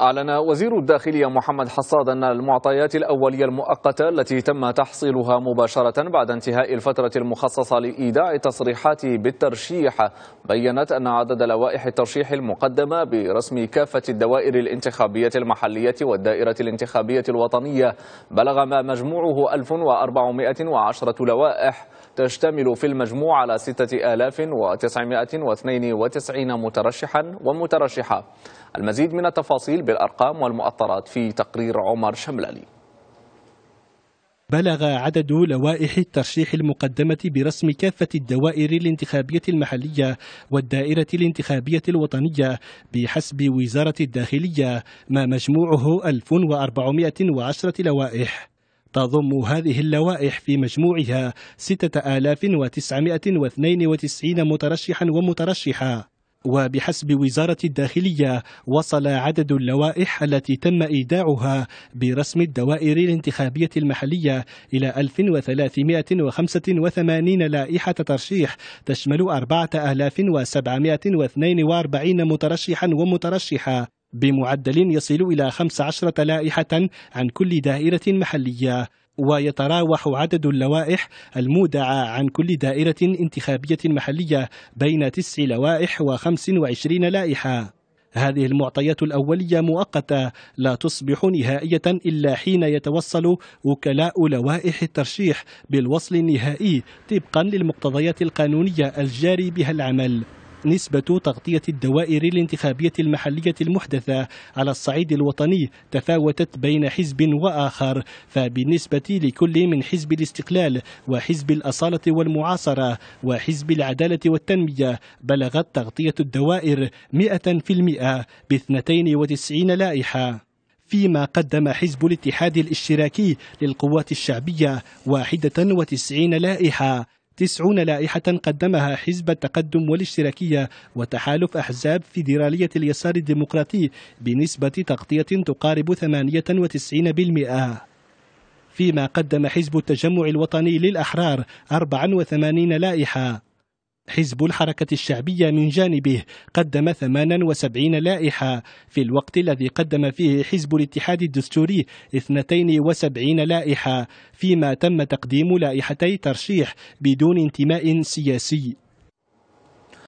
أعلن وزير الداخلية محمد حصاد أن المعطيات الأولية المؤقتة التي تم تحصيلها مباشرة بعد انتهاء الفترة المخصصة لإيداع التصريحات بالترشيح بيّنت أن عدد لوائح الترشيح المقدمة برسم كافة الدوائر الانتخابية المحلية والدائرة الانتخابية الوطنية بلغ ما مجموعه 1410 لوائح تشتمل في المجموع على 6992 مترشحا ومترشحة المزيد من التفاصيل بالأرقام والمؤطرات في تقرير عمر شملالي بلغ عدد لوائح الترشيح المقدمة برسم كافة الدوائر الانتخابية المحلية والدائرة الانتخابية الوطنية بحسب وزارة الداخلية ما مجموعه 1410 لوائح تضم هذه اللوائح في مجموعها 6992 مترشحا ومترشحة وبحسب وزارة الداخلية وصل عدد اللوائح التي تم إيداعها برسم الدوائر الانتخابية المحلية إلى 1385 لائحة ترشيح تشمل 4742 مترشحا ومترشحة بمعدل يصل إلى 15 لائحة عن كل دائرة محلية ويتراوح عدد اللوائح المودعة عن كل دائرة انتخابية محلية بين تسع لوائح وخمس وعشرين لائحة هذه المعطيات الأولية مؤقتة لا تصبح نهائية إلا حين يتوصل وكلاء لوائح الترشيح بالوصل النهائي طبقا للمقتضيات القانونية الجاري بها العمل نسبة تغطية الدوائر الانتخابية المحلية المحدثة على الصعيد الوطني تفاوتت بين حزب وآخر فبالنسبة لكل من حزب الاستقلال وحزب الأصالة والمعاصرة وحزب العدالة والتنمية بلغت تغطية الدوائر 100% ب 92 لائحة فيما قدم حزب الاتحاد الاشتراكي للقوات الشعبية 91 لائحة 90 لائحة قدمها حزب التقدم والاشتراكية وتحالف أحزاب فيدرالية اليسار الديمقراطي بنسبة تغطية تقارب 98%. فيما قدم حزب التجمع الوطني للأحرار 84 لائحة حزب الحركة الشعبية من جانبه قدم 78 لائحة في الوقت الذي قدم فيه حزب الاتحاد الدستوري 72 لائحة فيما تم تقديم لائحتي ترشيح بدون انتماء سياسي